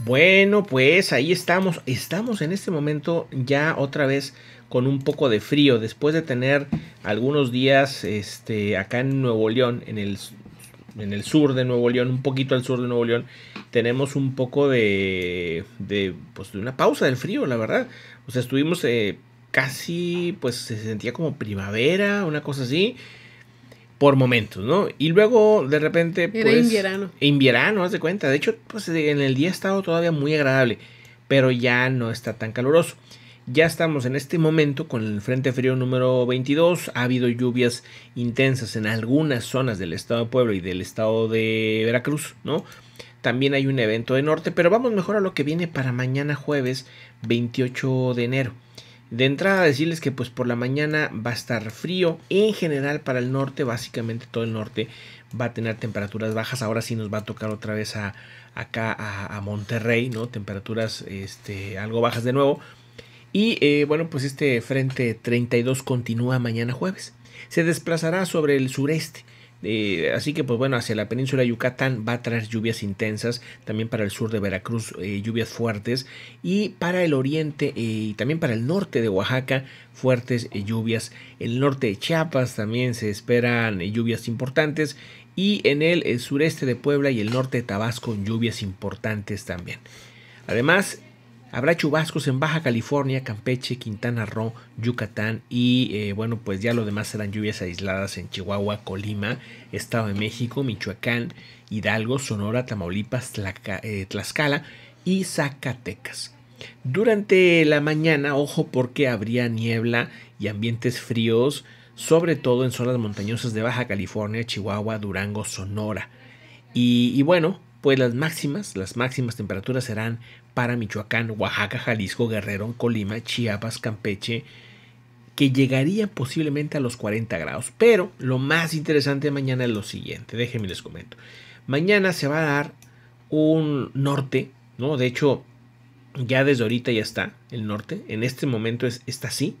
Bueno, pues ahí estamos. Estamos en este momento ya otra vez con un poco de frío. Después de tener algunos días este, acá en Nuevo León, en el, en el sur de Nuevo León, un poquito al sur de Nuevo León, tenemos un poco de, de, pues, de una pausa del frío, la verdad. O sea, estuvimos eh, casi, pues se sentía como primavera, una cosa así por momentos, ¿no? Y luego de repente... Era pues, En verano, e haz de cuenta. De hecho, pues en el día ha estado todavía muy agradable, pero ya no está tan caluroso. Ya estamos en este momento con el Frente Frío número 22. Ha habido lluvias intensas en algunas zonas del estado de Puebla y del estado de Veracruz, ¿no? También hay un evento de norte, pero vamos mejor a lo que viene para mañana jueves 28 de enero. De entrada decirles que pues por la mañana va a estar frío. En general para el norte, básicamente todo el norte va a tener temperaturas bajas. Ahora sí nos va a tocar otra vez acá a, Monterrey, ¿no? Temperaturas este, algo bajas de nuevo. Y eh, bueno, pues este frente 32 continúa mañana jueves. Se desplazará sobre el sureste eh, así que, pues bueno, hacia la península de Yucatán va a traer lluvias intensas, también para el sur de Veracruz eh, lluvias fuertes y para el oriente eh, y también para el norte de Oaxaca fuertes lluvias. El norte de Chiapas también se esperan lluvias importantes y en el, el sureste de Puebla y el norte de Tabasco lluvias importantes también. Además, Habrá chubascos en Baja California, Campeche, Quintana Roo, Yucatán y eh, bueno, pues ya lo demás serán lluvias aisladas en Chihuahua, Colima, Estado de México, Michoacán, Hidalgo, Sonora, Tamaulipas, eh, Tlaxcala y Zacatecas. Durante la mañana, ojo porque habría niebla y ambientes fríos, sobre todo en zonas montañosas de Baja California, Chihuahua, Durango, Sonora. y bueno, pues las máximas, las máximas temperaturas serán para Michoacán, Oaxaca, Jalisco, Guerrero, Colima, Chiapas, Campeche, que llegarían posiblemente a los 40 grados. Pero lo más interesante de mañana es lo siguiente, déjenme les comento. Mañana se va a dar un norte, ¿no? De hecho, ya desde ahorita ya está el norte. En este momento es, está así.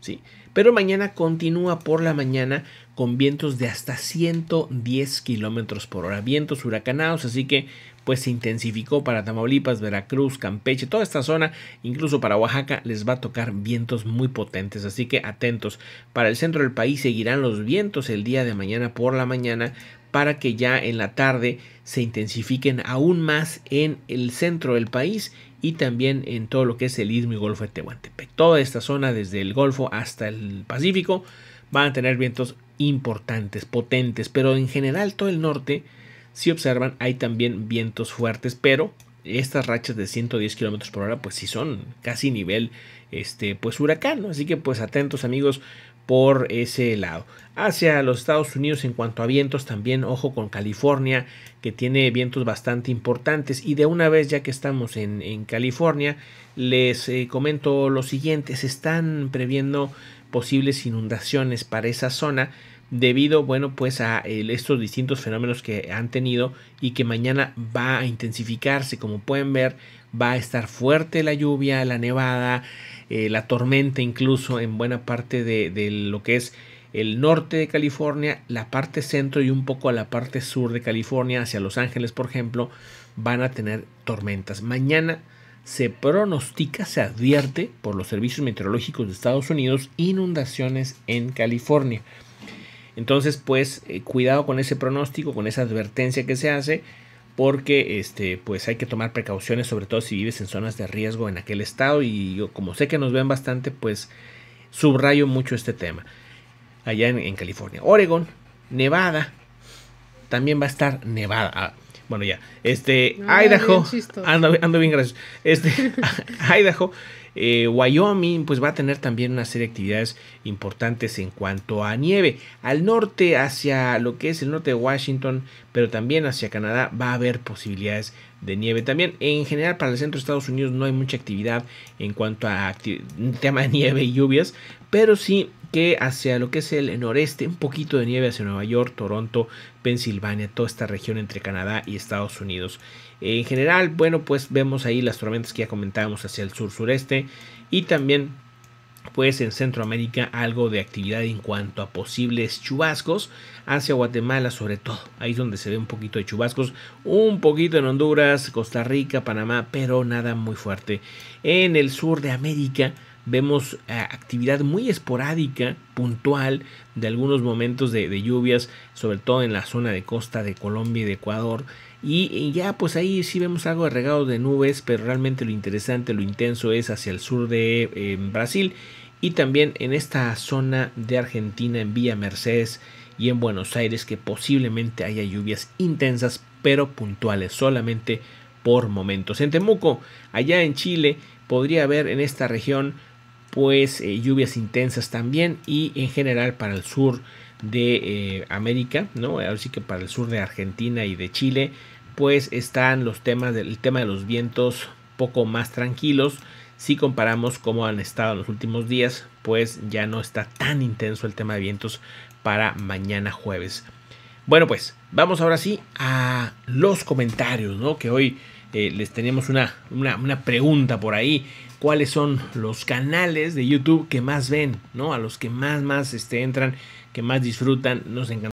¿sí? Pero mañana continúa por la mañana con vientos de hasta 110 kilómetros por hora, vientos huracanados, así que pues se intensificó para Tamaulipas, Veracruz, Campeche, toda esta zona, incluso para Oaxaca les va a tocar vientos muy potentes, así que atentos. Para el centro del país seguirán los vientos el día de mañana por la mañana para que ya en la tarde se intensifiquen aún más en el centro del país y también en todo lo que es el Istmo y Golfo de Tehuantepec. Toda esta zona, desde el Golfo hasta el Pacífico, van a tener vientos importantes, potentes, pero en general todo el norte, si observan, hay también vientos fuertes, pero estas rachas de 110 kilómetros por hora, pues sí son casi nivel, este, pues huracán, Así que pues atentos amigos, por ese lado. Hacia los Estados Unidos en cuanto a vientos también, ojo con California, que tiene vientos bastante importantes. Y de una vez, ya que estamos en, California, les eh, comento lo siguiente, se están previendo posibles inundaciones para esa zona debido, bueno, pues a estos distintos fenómenos que han tenido y que mañana va a intensificarse. Como pueden ver, va a estar fuerte la lluvia, la nevada, eh, la tormenta incluso en buena parte de, de lo que es el norte de California, la parte centro y un poco a la parte sur de California, hacia Los Ángeles, por ejemplo, van a tener tormentas. Mañana se pronostica, se advierte por los servicios meteorológicos de Estados Unidos inundaciones en California. Entonces, pues, eh, cuidado con ese pronóstico, con esa advertencia que se hace, porque este, pues hay que tomar precauciones, sobre todo si vives en zonas de riesgo en aquel estado. Y yo, como sé que nos ven bastante, pues subrayo mucho este tema. Allá en California. Oregon, Nevada, también va a estar nevada. Bueno, ya. Este, ah, Idaho. Ando, bien, gracias. Este, Idaho. Eh, Wyoming, pues va a tener también una serie de actividades importantes en cuanto a nieve. Al norte, hacia lo que es el norte de Washington, pero también hacia Canadá, va a haber posibilidades de nieve. También, en general, para el centro de Estados Unidos no hay mucha actividad en cuanto a tema de nieve y lluvias, pero sí que hacia lo que es el noreste, un poquito de nieve hacia Nueva York, Toronto, Pensilvania, toda esta región entre Canadá y Estados Unidos. En general, bueno, pues vemos ahí las tormentas que ya comentábamos hacia el sur-sureste y también pues en Centroamérica algo de actividad en cuanto a posibles chubascos hacia Guatemala sobre todo. Ahí es donde se ve un poquito de chubascos, un poquito en Honduras, Costa Rica, Panamá, pero nada muy fuerte. En el sur de América vemos eh, actividad muy esporádica, puntual, de algunos momentos de, lluvias, sobre todo en la zona de costa de Colombia y de Ecuador. Y, ya pues ahí sí vemos algo de regado de nubes, pero realmente lo interesante, lo intenso es hacia el sur de em, Brasil y también en esta zona de Argentina, en Villa Mercedes y en Buenos Aires, que posiblemente haya lluvias intensas, pero puntuales, solamente por momentos. En Temuco, allá en Chile, podría haber en esta región pues eh, lluvias intensas también y en general para el sur de eh, América, ¿no? Ahora sí que para el sur de Argentina y de Chile, pues están los temas del tema de los vientos poco más tranquilos. Si comparamos cómo han estado los últimos días, pues ya no está tan intenso el tema de vientos para mañana jueves. Bueno, pues vamos ahora sí a los comentarios, ¿no? Que hoy eh, les tenemos una, pregunta por ahí. ¿Cuáles son los canales de YouTube que más ven, ¿no? A los que más, más este, entran, que más disfrutan. Nos encanta.